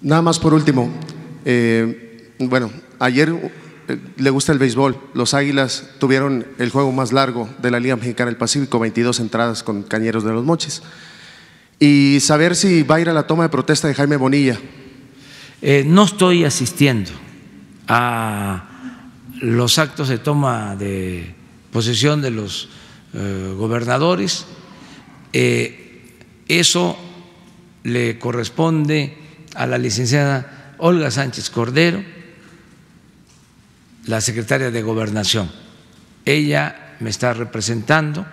Nada más por último, eh, bueno, ayer eh, le gusta el béisbol, los Águilas tuvieron el juego más largo de la Liga Mexicana del Pacífico, 22 entradas con Cañeros de los Moches. Y saber si va a ir a la toma de protesta de Jaime Bonilla. Eh, no estoy asistiendo a los actos de toma de posesión de los gobernadores. eso le corresponde a la licenciada Olga Sánchez Cordero, la secretaria de Gobernación. Ella me está representando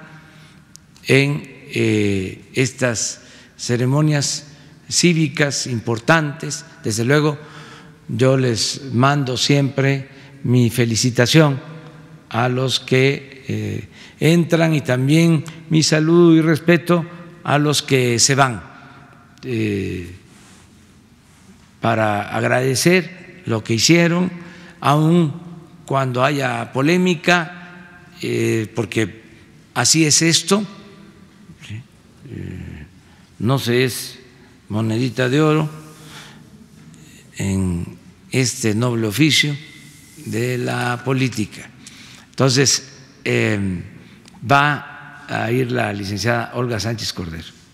en eh, estas ceremonias cívicas importantes. Desde luego, yo les mando siempre mi felicitación a los que eh, entran y también mi saludo y respeto a los que se van. Eh, para agradecer lo que hicieron, aun cuando haya polémica, eh, porque así es esto, eh, no se es monedita de oro en este noble oficio de la política. Entonces, eh, va a ir la licenciada Olga Sánchez Cordero.